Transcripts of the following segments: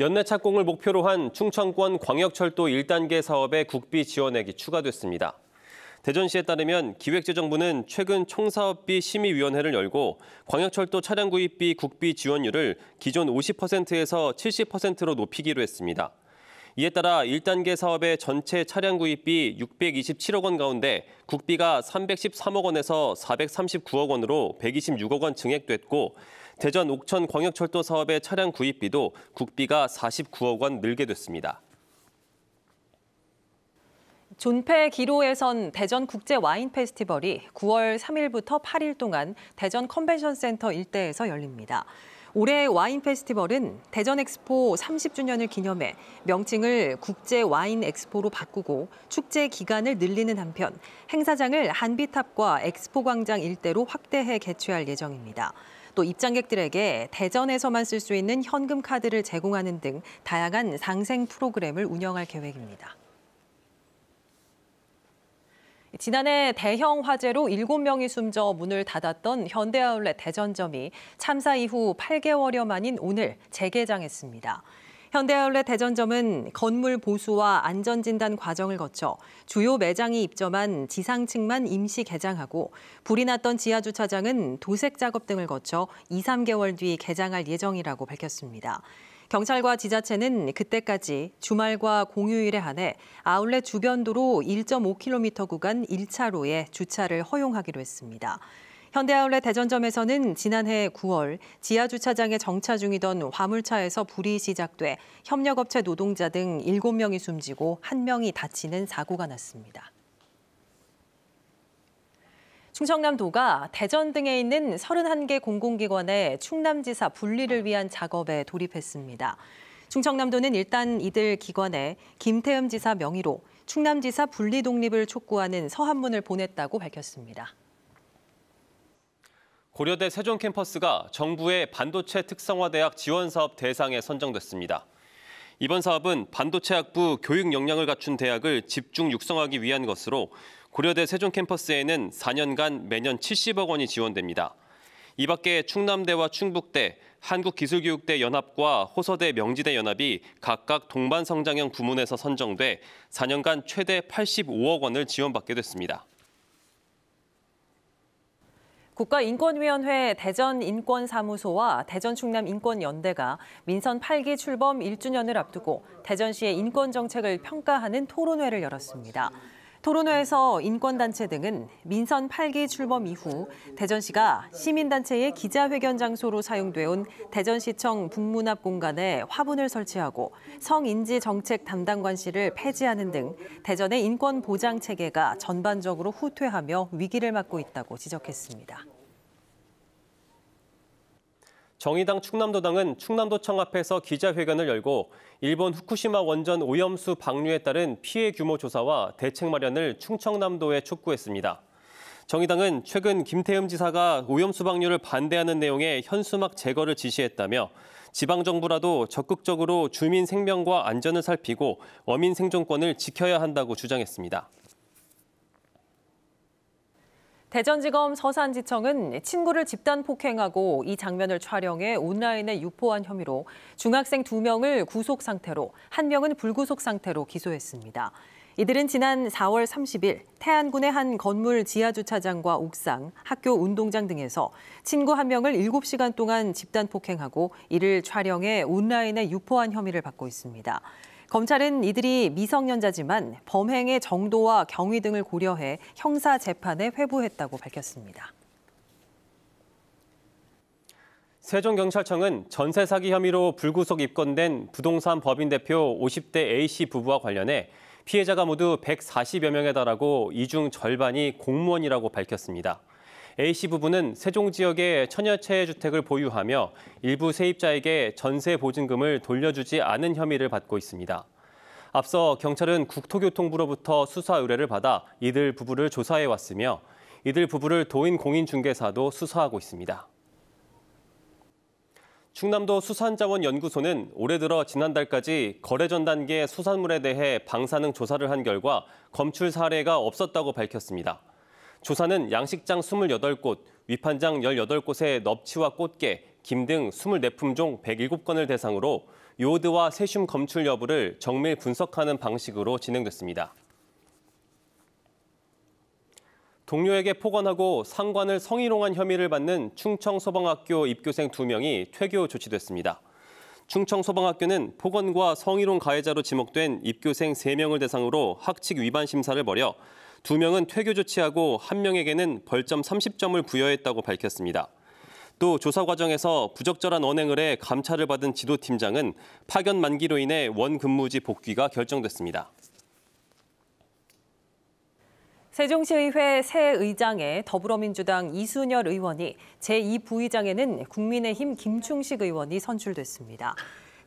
연내 착공을 목표로 한 충청권 광역철도 1단계 사업의 국비 지원액이 추가됐습니다. 대전시에 따르면 기획재정부는 최근 총사업비 심의위원회를 열고 광역철도 차량 구입비 국비 지원율을 기존 50%에서 70%로 높이기로 했습니다. 이에 따라 1단계 사업의 전체 차량 구입비 627억 원 가운데 국비가 313억 원에서 439억 원으로 126억 원 증액됐고 대전 옥천 광역철도 사업의 차량 구입비도 국비가 49억 원 늘게 됐습니다. 존폐 기로에선 대전 국제 와인 페스티벌이 9월 3일부터 8일 동안 대전 컨벤션 센터 일대에서 열립니다. 올해 와인 페스티벌은 대전 엑스포 30주년을 기념해 명칭을 국제 와인 엑스포로 바꾸고 축제 기간을 늘리는 한편 행사장을 한비탑과 엑스포 광장 일대로 확대해 개최할 예정입니다. 또 입장객들에게 대전에서만 쓸 수 있는 현금 카드를 제공하는 등 다양한 상생 프로그램을 운영할 계획입니다. 지난해 대형 화재로 7명이 숨져 문을 닫았던 현대아울렛 대전점이 참사 이후 8개월여 만인 오늘 재개장했습니다. 현대아울렛 대전점은 건물 보수와 안전진단 과정을 거쳐 주요 매장이 입점한 지상층만 임시 개장하고 불이 났던 지하주차장은 도색 작업 등을 거쳐 2, 3개월 뒤 개장할 예정이라고 밝혔습니다. 경찰과 지자체는 그때까지 주말과 공휴일에 한해 아울렛 주변도로 1.5km 구간 1차로에 주차를 허용하기로 했습니다. 현대아울렛 대전점에서는 지난해 9월 지하 주차장에 정차 중이던 화물차에서 불이 시작돼 협력업체 노동자 등 7명이 숨지고 1명이 다치는 사고가 났습니다. 충청남도가 대전 등에 있는 31개 공공기관의 충남지사 분리를 위한 작업에 돌입했습니다. 충청남도는 일단 이들 기관에 김태흠 지사 명의로 충남지사 분리 독립을 촉구하는 서한문을 보냈다고 밝혔습니다. 고려대 세종 캠퍼스가 정부의 반도체 특성화대학 지원사업 대상에 선정됐습니다. 이번 사업은 반도체 학부 교육 역량을 갖춘 대학을 집중 육성하기 위한 것으로 고려대 세종 캠퍼스에는 4년간 매년 70억 원이 지원됩니다. 이 밖에 충남대와 충북대, 한국기술교육대 연합과 호서대 명지대 연합이 각각 동반 성장형 부문에서 선정돼 4년간 최대 85억 원을 지원받게 됐습니다. 국가인권위원회 대전인권사무소와 대전충남인권연대가 민선 8기 출범 1주년을 앞두고 대전시의 인권정책을 평가하는 토론회를 열었습니다. 토론회에서 인권단체 등은 민선 8기 출범 이후 대전시가 시민단체의 기자회견 장소로 사용돼 온 대전시청 북문 앞 공간에 화분을 설치하고 성인지 정책 담당관실을 폐지하는 등 대전의 인권 보장 체계가 전반적으로 후퇴하며 위기를 맞고 있다고 지적했습니다. 정의당 충남도당은 충남도청 앞에서 기자회견을 열고 일본 후쿠시마 원전 오염수 방류에 따른 피해 규모 조사와 대책 마련을 충청남도에 촉구했습니다. 정의당은 최근 김태흠 지사가 오염수 방류를 반대하는 내용의 현수막 제거를 지시했다며 지방정부라도 적극적으로 주민 생명과 안전을 살피고 어민 생존권을 지켜야 한다고 주장했습니다. 대전지검 서산지청은 친구를 집단 폭행하고 이 장면을 촬영해 온라인에 유포한 혐의로 중학생 2명을 구속 상태로, 1명은 불구속 상태로 기소했습니다. 이들은 지난 4월 30일 태안군의 한 건물 지하주차장과 옥상, 학교 운동장 등에서 친구 1명을 7시간 동안 집단 폭행하고 이를 촬영해 온라인에 유포한 혐의를 받고 있습니다. 검찰은 이들이 미성년자지만 범행의 정도와 경위 등을 고려해 형사 재판에 회부했다고 밝혔습니다. 세종경찰청은 전세 사기 혐의로 불구속 입건된 부동산 법인 대표 50대 A씨 부부와 관련해 피해자가 모두 140여 명에 달하고 이중 절반이 공무원이라고 밝혔습니다. A씨 부부는 세종 지역에 천여채 의 주택을 보유하며 일부 세입자에게 전세 보증금을 돌려주지 않은 혐의를 받고 있습니다. 앞서 경찰은 국토교통부로부터 수사 의뢰를 받아 이들 부부를 조사해 왔으며 이들 부부를 도인 공인중개사도 수사하고 있습니다. 충남도 수산자원연구소는 올해 들어 지난달까지 거래전 단계 수산물에 대해 방사능 조사를 한 결과 검출 사례가 없었다고 밝혔습니다. 조사는 양식장 28곳, 위판장 18곳의 넙치와 꽃게, 김 등 24품종 107건을 대상으로 요오드와 세슘 검출 여부를 정밀 분석하는 방식으로 진행됐습니다. 동료에게 폭언하고 상관을 성희롱한 혐의를 받는 충청소방학교 입교생 2명이 퇴교 조치됐습니다. 충청소방학교는 폭언과 성희롱 가해자로 지목된 입교생 3명을 대상으로 학칙 위반 심사를 벌여 두 명은 퇴교 조치하고 한 명에게는 벌점 30점을 부여했다고 밝혔습니다. 또 조사 과정에서 부적절한 언행을 해 감찰을 받은 지도팀장은 파견 만기로 인해 원근무지 복귀가 결정됐습니다. 세종시의회 새 의장에 더불어민주당 이순열 의원이 제2부의장에는 국민의힘 김충식 의원이 선출됐습니다.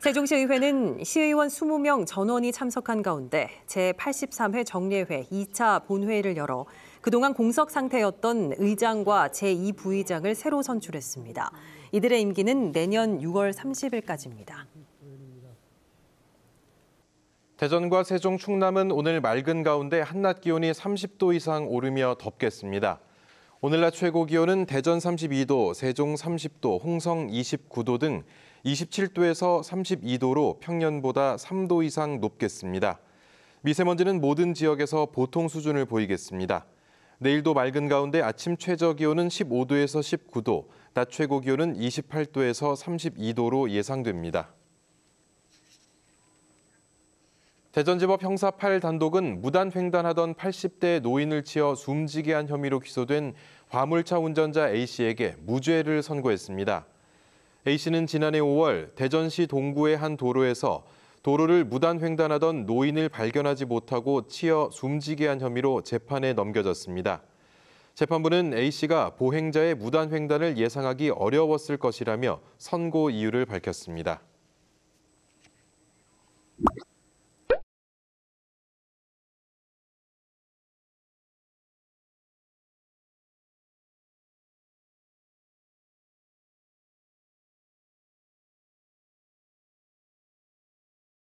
세종시의회는 시의원 20명 전원이 참석한 가운데 제83회 정례회 2차 본회의를 열어 그동안 공석 상태였던 의장과 제2부의장을 새로 선출했습니다. 이들의 임기는 내년 6월 30일까지입니다. 대전과 세종, 충남은 오늘 맑은 가운데 한낮 기온이 30도 이상 오르며 덥겠습니다. 오늘 낮 최고 기온은 대전 32도, 세종 30도, 홍성 29도 등 27도에서 32도로 평년보다 3도 이상 높겠습니다. 미세먼지는 모든 지역에서 보통 수준을 보이겠습니다. 내일도 맑은 가운데 아침 최저 기온은 15도에서 19도, 낮 최고 기온은 28도에서 32도로 예상됩니다. 대전지법 형사 8단독은 무단횡단하던 80대 노인을 치어 숨지게 한 혐의로 기소된 화물차 운전자 A씨에게 무죄를 선고했습니다. A씨는 지난해 5월 대전시 동구의 한 도로에서 도로를 무단횡단하던 노인을 발견하지 못하고 치어 숨지게 한 혐의로 재판에 넘겨졌습니다. 재판부는 A씨가 보행자의 무단횡단을 예상하기 어려웠을 것이라며 선고 이유를 밝혔습니다.